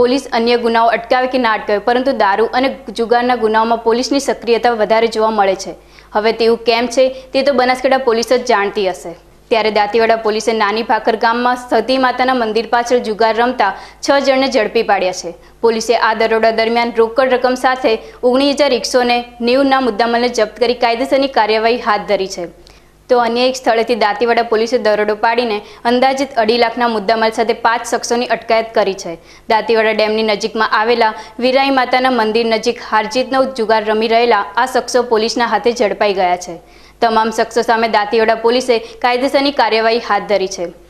police અન્ય ગુનાઓ અટકાવે કે ના અટકાવે પરંતુ દારૂ અને જુગારના ગુનાઓમાં પોલીસની સક્રિયતા વધારે જોવા મળે છે હવે તેવું કેમ છે તે તો બનાસકાંઠા પોલીસ જ જાણતી હશે ત્યારે દાંતીવાડા પોલીસે નાની ભાખર ગામમાં સતી માતાના મંદિર પાછળ જુગાર રમતા છ જણને ઝડપી પાડ્યા છે પોલીસે આ દરોડા દરમિયાન રોકડ રકમ સાથે ઓગણીસ હજાર એકસો ને નેવુંના મુદ્દામાલને જપ્ત કરી કાયદેસરની કાર્યવાહી હાથ ધરી છે તો અન્ય એક સ્થળેથી દાંતીવાડા પોલીસે દરોડો પાડીને અંદાજિત અઢી લાખના મુદ્દામાલ સાથે પાંચ શખ્સોની અટકાયત કરી છે દાંતીવાડા ડેમની નજીકમાં આવેલા વિરાઈ માતાના મંદિર નજીક હારજીતનો જુગાર રમી રહેલા આ શખ્સો પોલીસના હાથે ઝડપાઈ ગયા છે તમામ શખ્સો સામે દાંતીવાડા પોલીસે કાયદેસરની કાર્યવાહી હાથ ધરી છે